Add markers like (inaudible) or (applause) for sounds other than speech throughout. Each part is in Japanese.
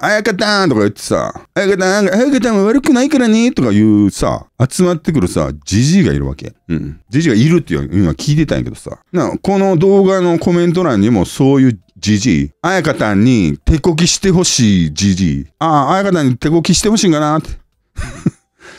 あやかたんとか言ってさ、あやかたん、あやかたんは悪くないからねとか言うさ、集まってくるさ、じじいがいるわけ。うん。じじいがいるっていうのは聞いてたんやけどさ。な、この動画のコメント欄にもそういうじじい、あやかたんに手こきしてほしいじじい。ああ、あやかたんに手こきしてほしいんかなって。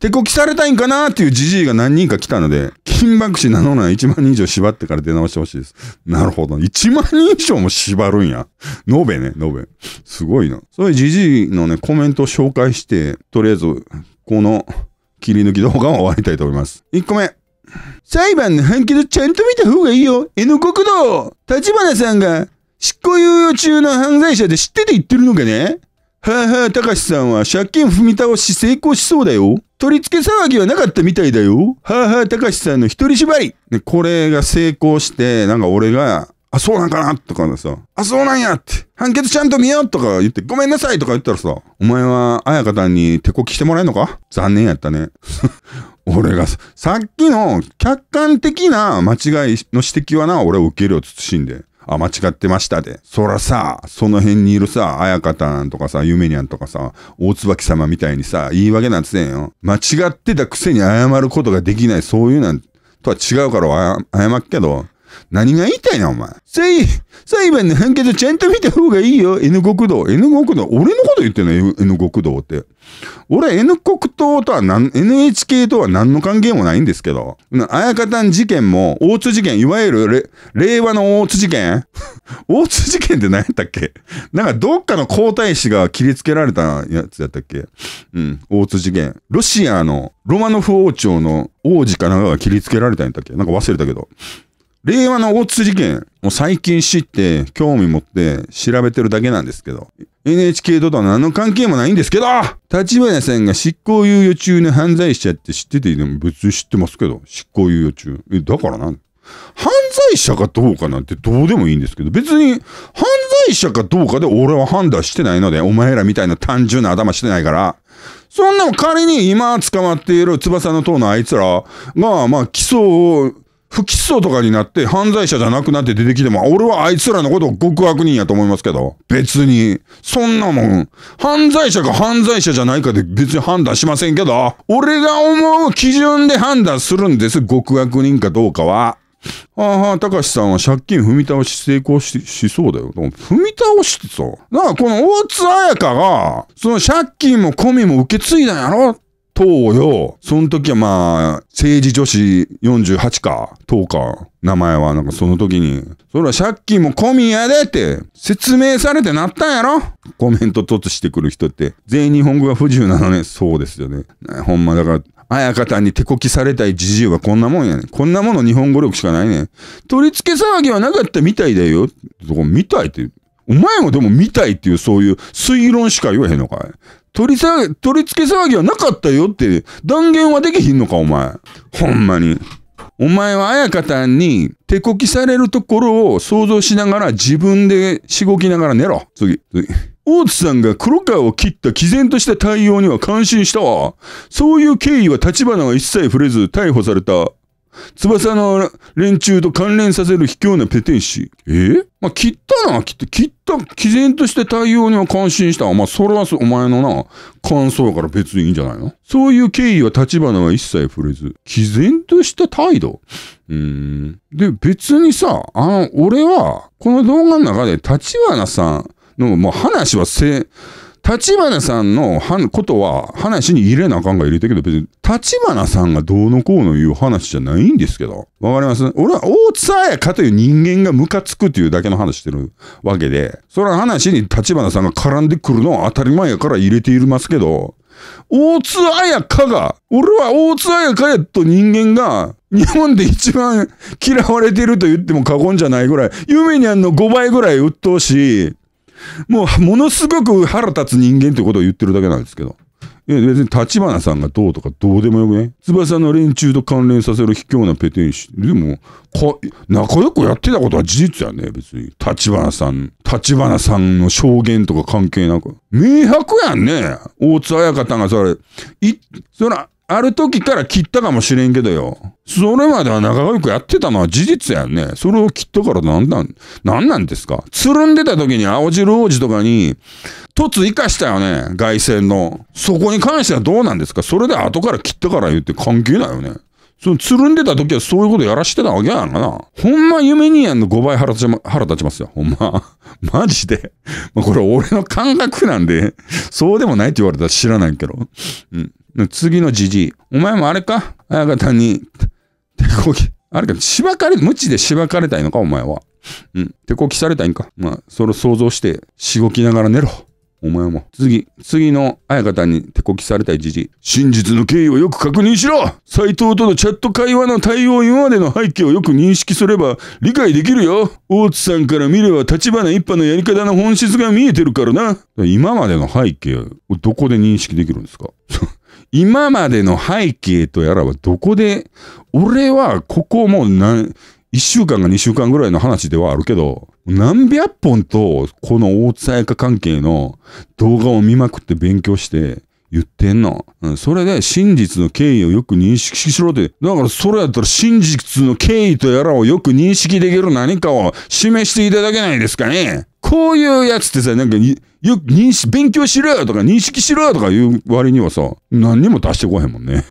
手こきされたいんかなっていうじじいが何人か来たので、金爆死なのな1万人以上縛ってから出直してほしいです。なるほど。1万人以上も縛るんや。延べね、延べ。すごいな。そういうじじいのね、コメントを紹介して、とりあえず、この切り抜き動画を終わりたいと思います。1個目。裁判の判決ちゃんと見た方がいいよ。N 国道立花さんが執行猶予中の犯罪者で知ってて言ってるのかねはあはあ、高しさんは借金踏み倒し成功しそうだよ。取り付け騒ぎはなかったみたいだよ。はあ、はあ、たかしさんの一人縛り。で、これが成功して、なんか俺が、あ、そうなんかなとかさ、あ、そうなんやって、判決ちゃんと見ようとか言って、ごめんなさいとか言ったらさ、お前はあやかさんに手こきしてもらえんのか残念やったね。(laughs) 俺がさっきの客観的な間違いの指摘はな、俺を受けるよ、慎んで。あ、間違ってましたで。そらさ、その辺にいるさ、あやかたんとかさ、ゆめにゃんとかさ、大椿様みたいにさ、言い訳なんつねんよ。間違ってたくせに謝ることができない、そういうなんとは違うから謝っけど、何が言いたいな、お前。裁、裁判の判決ちゃんと見た方がいいよ。N 国道。N 国道。俺のこと言ってんの N, 国道って。俺、N 国道とは何、NHK とは何の関係もないんですけど。あやかたん事件も、大津事件、いわゆる、令和の大津事件 (laughs) 大津事件って何やったっけなんかどっかの皇太子が切りつけられたやつやったっけうん、大津事件。ロシアのロマノフ王朝の王子かなんかが切りつけられたんやったっけなんか忘れたけど。令和の大津事件う最近知って、興味持って調べてるだけなんですけど、NHK ととは何の関係もないんですけど立花さんが執行猶予中の犯罪者って知ってて、でも別に知ってますけど、執行猶予中。え、だからなん犯罪者かどうかなんてどうでもいいんですけど、別に犯罪者かどうかで俺は判断してないので、お前らみたいな単純な頭してないから、そんなも仮に今捕まっている翼の塔のあいつらが、まあ、起訴を不起訴とかになって犯罪者じゃなくなって出てきても、俺はあいつらのことを極悪人やと思いますけど、別に。そんなもん、犯罪者か犯罪者じゃないかで別に判断しませんけど、俺が思う基準で判断するんです、極悪人かどうかは。ああ、たかしさんは借金踏み倒し成功ししそうだよ。踏み倒してさ。だからこの大津彩香が、その借金も込みも受け継いだんやろそうよ。その時はまあ、政治女子48か、10か。名前は、なんかその時に、そら借金も込みやでって説明されてなったんやろコメント突してくる人って、全員日本語が不自由なのね。そうですよね。ほんまだから、や香たんに手こきされたいじじいはこんなもんやねこんなもの日本語力しかないね取り付け騒ぎはなかったみたいだよ。そこ、みたいって、お前もでも見たいっていうそういう推論しか言わへんのかい取り下げ、取り付け騒ぎはなかったよって断言はできひんのかお前。ほんまに。お前は綾香さんに手こきされるところを想像しながら自分でしごきながら寝ろ。次、次。大津さんが黒川を切った毅然とした対応には感心したわ。そういう経緯は立花が一切触れず逮捕された翼の連中と関連させる卑怯なペテン師。えまあ、切ったな、切って、切った、毅然として対応には感心したわ。まあ、それはお前のな、感想から別にいいんじゃないのそういう経緯は立花は一切触れず、毅然とした態度。うん。で、別にさ、あの、俺は、この動画の中で立花さんの、もう話はせ、立花さんのことは話に入れなあかんが入れたけど、別に立花さんがどうのこうの言う話じゃないんですけど。わかります俺は大津彩香という人間がムカつくというだけの話してるわけで、それは話に立花さんが絡んでくるのは当たり前やから入れていますけど、大津彩香が、俺は大津彩香やと人間が、日本で一番嫌われてると言っても過言じゃないぐらい、夢にゃんの5倍ぐらい鬱陶しい、もう、ものすごく腹立つ人間ってことを言ってるだけなんですけど。いや、別に立花さんがどうとかどうでもよくね。翼の連中と関連させる卑怯なペテン師。でも、こ、仲良くやってたことは事実やね、別に。立花さん、立花さんの証言とか関係なく。明白やんね。大津彩香さんがそれ、い、そら、ある時から切ったかもしれんけどよ。それまでは仲良くやってたのは事実やんね。それを切ったからなんなん、なんなんですかつるんでた時に青汁王子とかに、凸生かしたよね。外線の。そこに関してはどうなんですかそれで後から切ったから言って関係ないよね。そのつるんでた時はそういうことやらしてたわけやんかな。ほんま夢にやんの5倍腹立ち、ま、腹立ちますよ。ほんま。(laughs) マジで。まあ、これ俺の感覚なんで、そうでもないって言われたら知らないけど。うん。次のじじい。お前もあれか親方に、手こき、あれか、しばかれ、無知でしばかれたいのかお前は。うん。手こきされたいんか。まあ、それを想像して、しごきながら寝ろ。お前も。次、次の綾方に手こきされたいじじい。真実の経緯をよく確認しろ斎藤とのチャット会話の対応今までの背景をよく認識すれば理解できるよ。大津さんから見れば立花一派のやり方の本質が見えてるからな。今までの背景をどこで認識できるんですか今までの背景とやらはどこで、俺はここもう何、一週間か二週間ぐらいの話ではあるけど、何百本とこの大津彩香関係の動画を見まくって勉強して、言ってんの。うん、それで真実の経緯をよく認識しろって。だからそれやったら真実の経緯とやらをよく認識できる何かを示していただけないですかね。こういうやつってさ、なんかよ、認識、勉強しろよとか認識しろよとか言う割にはさ、何にも出してこへんもんね。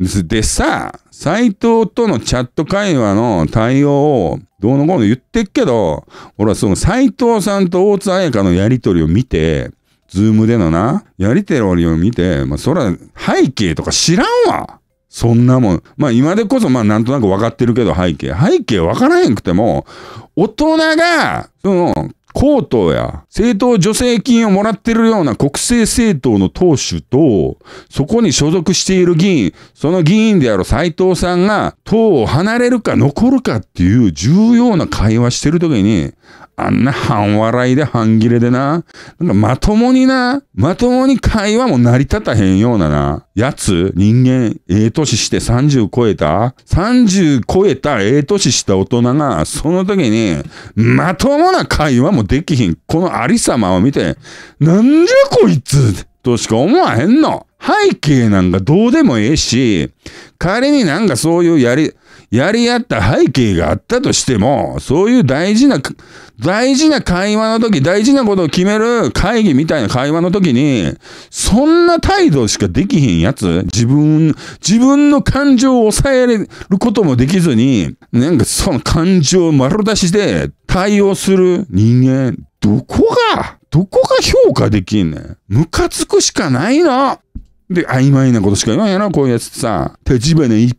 (laughs) でさ、斎藤とのチャット会話の対応をどうのこうの言ってっけど、俺はその斎藤さんと大津彩香のやりとりを見て、ズームでのな、やりてる割を見て、まあそら背景とか知らんわ。そんなもん。まあ今でこそまあなんとなく分かってるけど背景。背景分からへんくても、大人が、その高等や政党助成金をもらってるような国政政党の党首と、そこに所属している議員、その議員である斎藤さんが党を離れるか残るかっていう重要な会話してる時に、あんな半笑いで半切れでな、なんかまともにな、まともに会話も成り立たへんようなな、やつ、人間、ええ年して30超えた ?30 超えたええ年した大人が、その時に、まともな会話もできひん、このありさまを見て、なんじゃこいつとしか思わへんの。背景なんかどうでもええし、仮になんかそういうやり、やり合った背景があったとしても、そういう大事な、大事な会話の時、大事なことを決める会議みたいな会話の時に、そんな態度しかできひんやつ、自分、自分の感情を抑えることもできずに、なんかその感情を丸出しで対応する人間、どこが、どこが評価できんねん。ムカつくしかないの。で、曖昧なことしか言わんやろ、こういうやつってさ。立花一、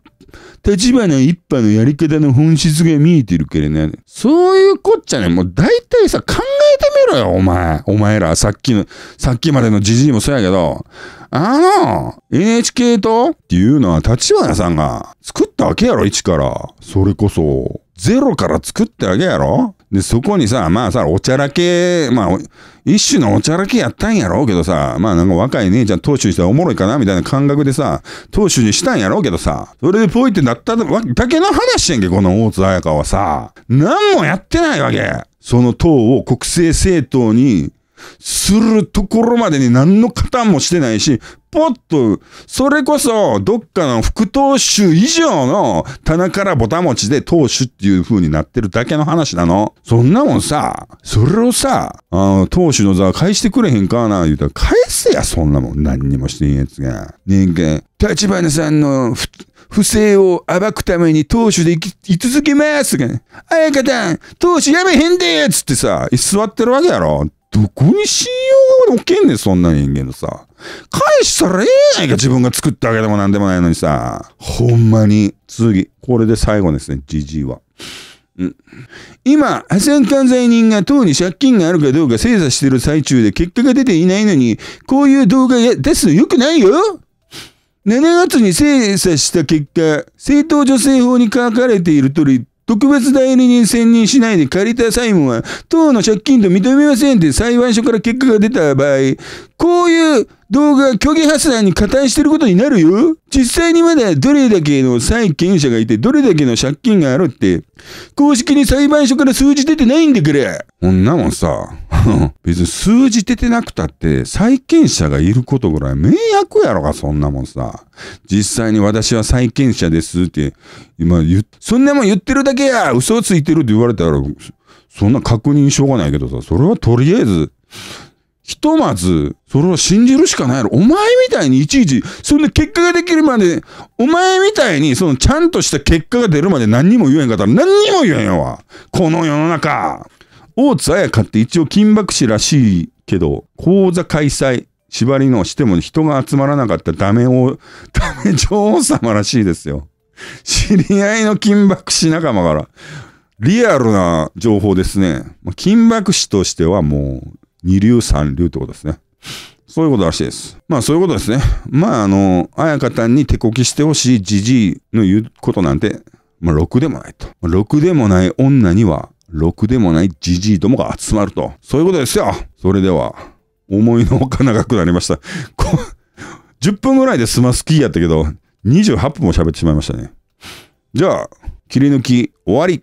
立の一派のやり方の本質が見えてるけどね。そういうこっちゃね、もう大体さ、考えてみろよ、お前。お前ら、さっきの、さっきまでのじじいもそうやけど、あの、NHK とっていうのは立花さんが作ったわけやろ、一から。それこそ。ゼロから作ったわけやろで、そこにさ、まあさ、おちゃらけ、まあ、一種のおちゃらけやったんやろうけどさ、まあなんか若い姉ちゃん当主にしたらおもろいかなみたいな感覚でさ、当主にしたんやろうけどさ、それでポイってなっただけの話やんけ、この大津彩香はさ、何もやってないわけ。その党を国政政党にするところまでに何の加担もしてないし、ポッと、それこそ、どっかの副投手以上の棚からぼたもちで投手っていう風になってるだけの話なの。そんなもんさ、それをさ、あの、投手の座返してくれへんかな、言うたら、返せや、そんなもん。何にもしてんやつが。人間、立花さんの不正を暴くために投手で居続けますが、あやかたん、投手やめへんでーつってさ、座ってるわけやろ。どこに信用が置けんねん、そんな人間のさ。返したらええやないか、自分が作ったわけでもなんでもないのにさ。ほんまに。次。これで最後ですね、じじいは。うん、今、破産管財人が党に借金があるかどうか精査してる最中で結果が出ていないのに、こういう動画出すの良くないよ7月に精査した結果、政党助成法に書かれている通り、特別代理人選任しないで借りた債務は、党の借金と認めませんって裁判所から結果が出た場合、こういう動画が虚偽発弾に加担してることになるよ。実際にまだどれだけの債権者がいて、どれだけの借金があるって、公式に裁判所から数字出てないんでくれ。こんなもんさ、(laughs) 別に数字出てなくたって、債権者がいることぐらい迷惑やろか、そんなもんさ。実際に私は債権者ですって、今言、そんなもん言ってるだけや嘘ついてるって言われたら、そんな確認しようがないけどさ、それはとりあえず、ひとまず、それを信じるしかないやろ。お前みたいにいちいち、そんな結果ができるまで、お前みたいに、そのちゃんとした結果が出るまで何にも言えんかったら何にも言えんよわ。この世の中。大津彩香って一応金爆師らしいけど、講座開催、縛りのしても人が集まらなかったダメを、ダメ女王様らしいですよ。知り合いの金爆師仲間から。リアルな情報ですね。金爆師としてはもう、二流三流ってことですね。そういうことらしいです。まあそういうことですね。まああの、綾香たんに手こきしてほしいじじいの言うことなんて、まあろくでもないと。6でもない女には、ろくでもないじじいどもが集まると。そういうことですよ。それでは、思いのほか長くなりました。こ10分ぐらいで済ますキーやったけど、28分も喋ってしまいましたね。じゃあ、切り抜き終わり。